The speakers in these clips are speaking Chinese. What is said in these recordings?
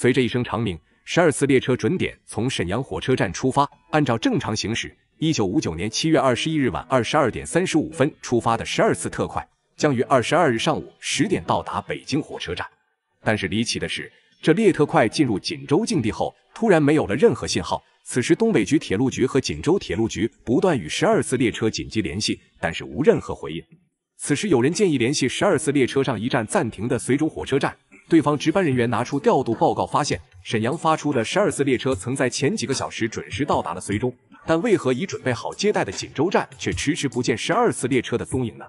随着一声长鸣，十二次列车准点从沈阳火车站出发。按照正常行驶，一九五九年七月二十一日晚二十二点三十五分出发的十二次特快，将于二十二日上午十点到达北京火车站。但是离奇的是，这列特快进入锦州境地后，突然没有了任何信号。此时，东北局铁路局和锦州铁路局不断与十二次列车紧急联系，但是无任何回应。此时，有人建议联系十二次列车上一站暂停的绥中火车站。对方值班人员拿出调度报告，发现沈阳发出的十二次列车曾在前几个小时准时到达了绥中，但为何已准备好接待的锦州站却迟迟不见十二次列车的踪影呢？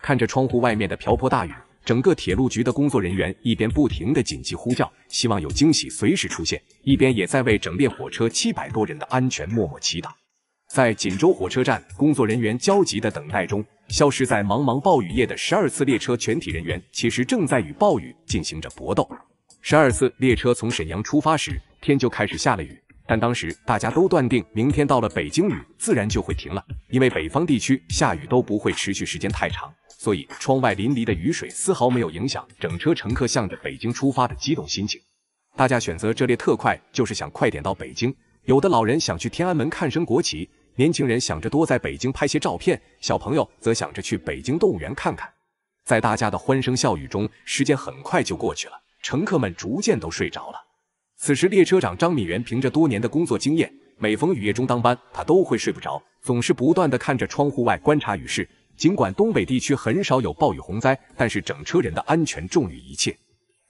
看着窗户外面的瓢泼大雨，整个铁路局的工作人员一边不停地紧急呼叫，希望有惊喜随时出现，一边也在为整列火车七百多人的安全默默祈祷。在锦州火车站，工作人员焦急的等待中。消失在茫茫暴雨夜的十二次列车全体人员，其实正在与暴雨进行着搏斗。十二次列车从沈阳出发时，天就开始下了雨，但当时大家都断定，明天到了北京雨自然就会停了，因为北方地区下雨都不会持续时间太长，所以窗外淋漓的雨水丝毫没有影响整车乘客向着北京出发的激动心情。大家选择这列特快就是想快点到北京，有的老人想去天安门看升国旗。年轻人想着多在北京拍些照片，小朋友则想着去北京动物园看看。在大家的欢声笑语中，时间很快就过去了。乘客们逐渐都睡着了。此时，列车长张敏元凭着多年的工作经验，每逢雨夜中当班，他都会睡不着，总是不断的看着窗户外观察雨势。尽管东北地区很少有暴雨洪灾，但是整车人的安全重于一切。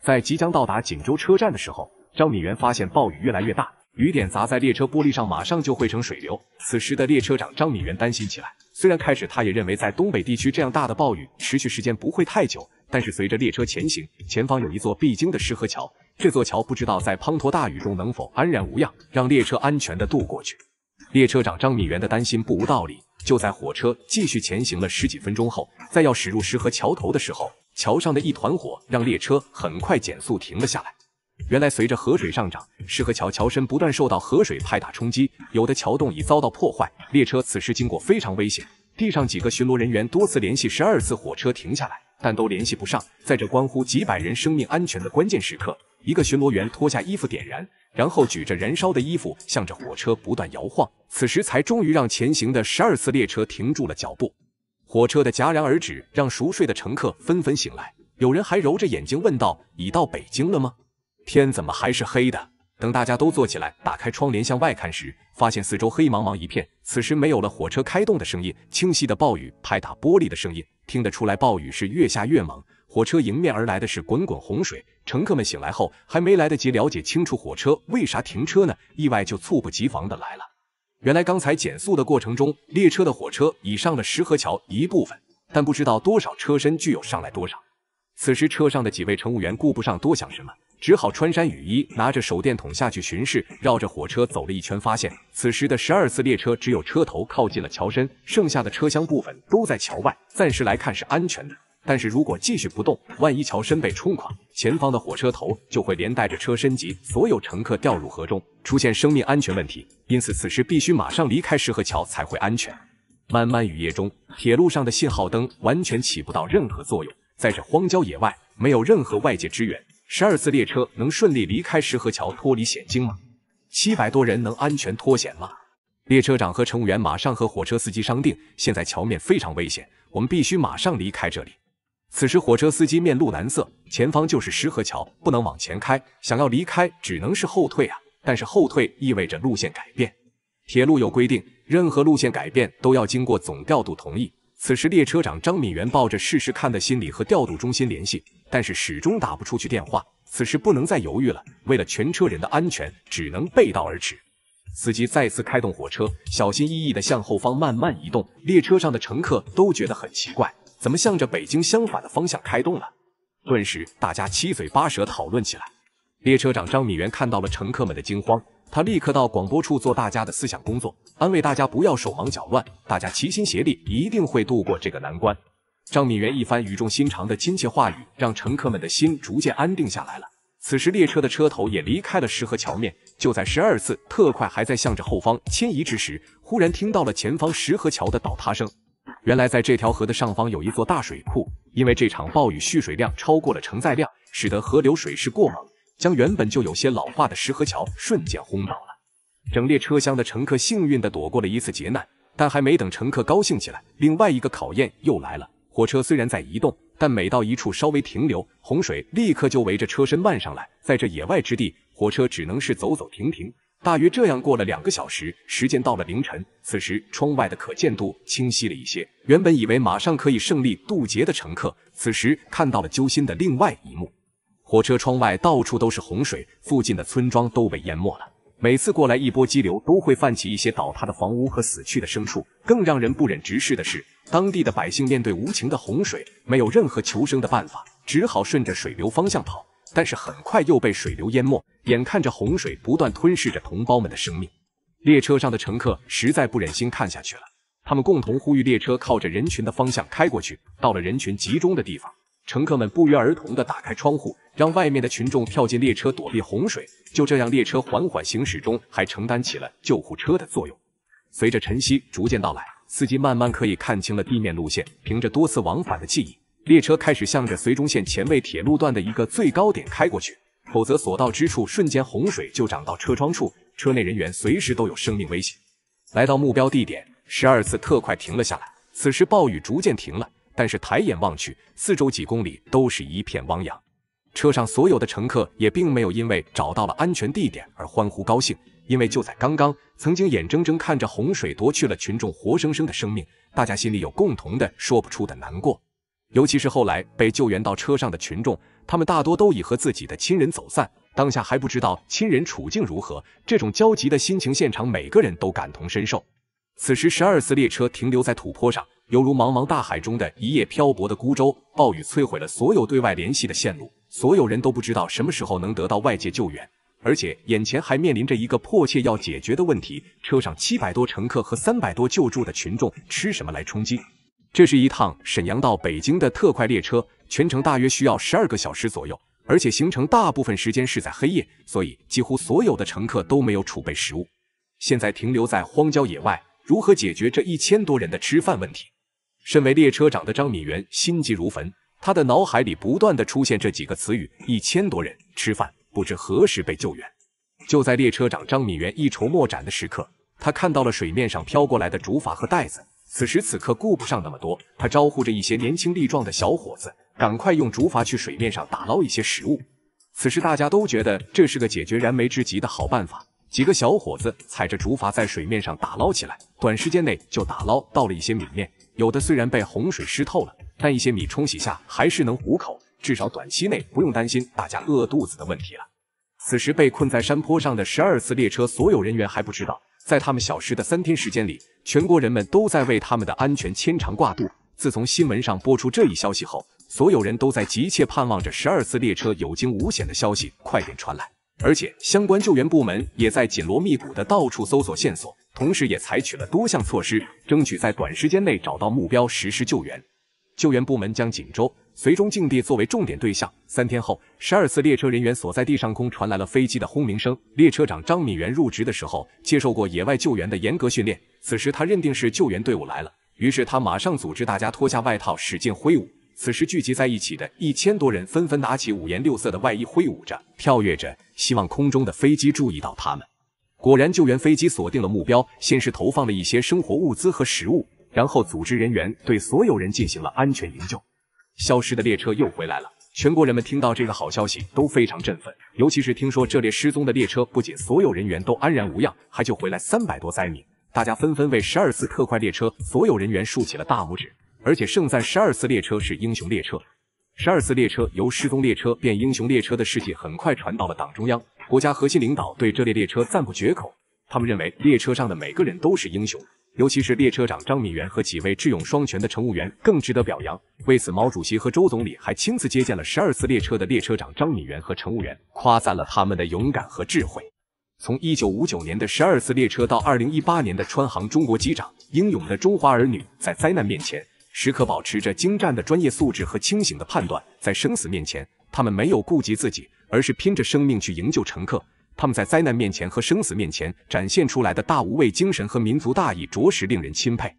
在即将到达锦州车站的时候，张敏元发现暴雨越来越大。雨点砸在列车玻璃上，马上就会成水流。此时的列车长张敏元担心起来。虽然开始他也认为在东北地区这样大的暴雨持续时间不会太久，但是随着列车前行，前方有一座必经的石河桥，这座桥不知道在滂沱大雨中能否安然无恙，让列车安全的渡过去。列车长张敏元的担心不无道理。就在火车继续前行了十几分钟后，在要驶入石河桥头的时候，桥上的一团火让列车很快减速停了下来。原来，随着河水上涨，石河桥桥身不断受到河水拍打冲击，有的桥洞已遭到破坏。列车此时经过非常危险，地上几个巡逻人员多次联系十二次火车停下来，但都联系不上。在这关乎几百人生命安全的关键时刻，一个巡逻员脱下衣服点燃，然后举着燃烧的衣服向着火车不断摇晃，此时才终于让前行的十二次列车停住了脚步。火车的戛然而止，让熟睡的乘客纷纷醒来，有人还揉着眼睛问道：“已到北京了吗？”天怎么还是黑的？等大家都坐起来，打开窗帘向外看时，发现四周黑茫茫一片。此时没有了火车开动的声音，清晰的暴雨拍打玻璃的声音，听得出来暴雨是越下越猛。火车迎面而来的是滚滚洪水。乘客们醒来后，还没来得及了解清楚火车为啥停车呢，意外就猝不及防的来了。原来刚才减速的过程中，列车的火车已上了石河桥一部分，但不知道多少车身具有上来多少。此时车上的几位乘务员顾不上多想什么。只好穿山雨衣，拿着手电筒下去巡视，绕着火车走了一圈，发现此时的十二次列车只有车头靠近了桥身，剩下的车厢部分都在桥外，暂时来看是安全的。但是如果继续不动，万一桥身被冲垮，前方的火车头就会连带着车身及所有乘客掉入河中，出现生命安全问题。因此，此时必须马上离开石河桥才会安全。漫漫雨夜中，铁路上的信号灯完全起不到任何作用，在这荒郊野外，没有任何外界支援。十二次列车能顺利离开石河桥，脱离险境吗？七百多人能安全脱险吗？列车长和乘务员马上和火车司机商定，现在桥面非常危险，我们必须马上离开这里。此时，火车司机面露难色，前方就是石河桥，不能往前开，想要离开只能是后退啊！但是后退意味着路线改变，铁路有规定，任何路线改变都要经过总调度同意。此时，列车长张敏元抱着试试看的心理和调度中心联系，但是始终打不出去电话。此时不能再犹豫了，为了全车人的安全，只能背道而驰。司机再次开动火车，小心翼翼地向后方慢慢移动。列车上的乘客都觉得很奇怪，怎么向着北京相反的方向开动了？顿时，大家七嘴八舌讨论起来。列车长张敏元看到了乘客们的惊慌。他立刻到广播处做大家的思想工作，安慰大家不要手忙脚乱，大家齐心协力，一定会度过这个难关。张敏元一番语重心长的亲切话语，让乘客们的心逐渐安定下来了。此时，列车的车头也离开了石河桥面。就在十二次特快还在向着后方迁移之时，忽然听到了前方石河桥的倒塌声。原来，在这条河的上方有一座大水库，因为这场暴雨蓄水量超过了承载量，使得河流水势过猛。将原本就有些老化的石河桥瞬间轰倒了，整列车厢的乘客幸运地躲过了一次劫难。但还没等乘客高兴起来，另外一个考验又来了。火车虽然在移动，但每到一处稍微停留，洪水立刻就围着车身漫上来。在这野外之地，火车只能是走走停停。大约这样过了两个小时，时间到了凌晨，此时窗外的可见度清晰了一些。原本以为马上可以胜利渡劫的乘客，此时看到了揪心的另外一幕。火车窗外到处都是洪水，附近的村庄都被淹没了。每次过来一波激流，都会泛起一些倒塌的房屋和死去的牲畜。更让人不忍直视的是，当地的百姓面对无情的洪水，没有任何求生的办法，只好顺着水流方向跑，但是很快又被水流淹没。眼看着洪水不断吞噬着同胞们的生命，列车上的乘客实在不忍心看下去了，他们共同呼吁列车靠着人群的方向开过去，到了人群集中的地方。乘客们不约而同地打开窗户，让外面的群众跳进列车躲避洪水。就这样，列车缓缓行驶中，还承担起了救护车的作用。随着晨曦逐渐到来，司机慢慢可以看清了地面路线。凭着多次往返的记忆，列车开始向着绥中县前卫铁路段的一个最高点开过去。否则，所到之处瞬间洪水就涨到车窗处，车内人员随时都有生命危险。来到目标地点，十二次特快停了下来。此时，暴雨逐渐停了。但是抬眼望去，四周几公里都是一片汪洋。车上所有的乘客也并没有因为找到了安全地点而欢呼高兴，因为就在刚刚，曾经眼睁睁看着洪水夺去了群众活生生的生命，大家心里有共同的说不出的难过。尤其是后来被救援到车上的群众，他们大多都已和自己的亲人走散，当下还不知道亲人处境如何，这种焦急的心情，现场每个人都感同身受。此时，十二次列车停留在土坡上。犹如茫茫大海中的一叶漂泊的孤舟，暴雨摧毁了所有对外联系的线路，所有人都不知道什么时候能得到外界救援，而且眼前还面临着一个迫切要解决的问题：车上七百多乘客和三百多救助的群众吃什么来充饥？这是一趟沈阳到北京的特快列车，全程大约需要十二个小时左右，而且行程大部分时间是在黑夜，所以几乎所有的乘客都没有储备食物。现在停留在荒郊野外，如何解决这一千多人的吃饭问题？身为列车长的张敏元心急如焚，他的脑海里不断的出现这几个词语：一千多人吃饭，不知何时被救援。就在列车长张敏元一筹莫展的时刻，他看到了水面上飘过来的竹筏和袋子。此时此刻，顾不上那么多，他招呼着一些年轻力壮的小伙子，赶快用竹筏去水面上打捞一些食物。此时大家都觉得这是个解决燃眉之急的好办法。几个小伙子踩着竹筏在水面上打捞起来，短时间内就打捞到了一些米面。有的虽然被洪水湿透了，但一些米冲洗下还是能糊口，至少短期内不用担心大家饿肚子的问题了。此时被困在山坡上的十二次列车所有人员还不知道，在他们消失的三天时间里，全国人们都在为他们的安全牵肠挂肚。自从新闻上播出这一消息后，所有人都在急切盼望着十二次列车有惊无险的消息快点传来，而且相关救援部门也在紧锣密鼓的到处搜索线索。同时，也采取了多项措施，争取在短时间内找到目标，实施救援。救援部门将锦州、绥中、境地作为重点对象。三天后，十二次列车人员所在地上空传来了飞机的轰鸣声。列车长张敏元入职的时候，接受过野外救援的严格训练。此时，他认定是救援队伍来了，于是他马上组织大家脱下外套，使劲挥舞。此时，聚集在一起的一千多人纷纷拿起五颜六色的外衣挥舞着、跳跃着，希望空中的飞机注意到他们。果然，救援飞机锁定了目标，先是投放了一些生活物资和食物，然后组织人员对所有人进行了安全营救。消失的列车又回来了，全国人们听到这个好消息都非常振奋，尤其是听说这列失踪的列车不仅所有人员都安然无恙，还救回来三百多灾民，大家纷纷为十二次特快列车所有人员竖起了大拇指，而且盛赞十二次列车是英雄列车。十二次列车由失踪列车变英雄列车的事迹很快传到了党中央，国家核心领导对这列列车赞不绝口。他们认为列车上的每个人都是英雄，尤其是列车长张敏元和几位智勇双全的乘务员更值得表扬。为此，毛主席和周总理还亲自接见了十二次列车的列车长张敏元和乘务员，夸赞了他们的勇敢和智慧。从一九五九年的十二次列车到二零一八年的川航中国机长，英勇的中华儿女在灾难面前。时刻保持着精湛的专业素质和清醒的判断，在生死面前，他们没有顾及自己，而是拼着生命去营救乘客。他们在灾难面前和生死面前展现出来的大无畏精神和民族大义，着实令人钦佩。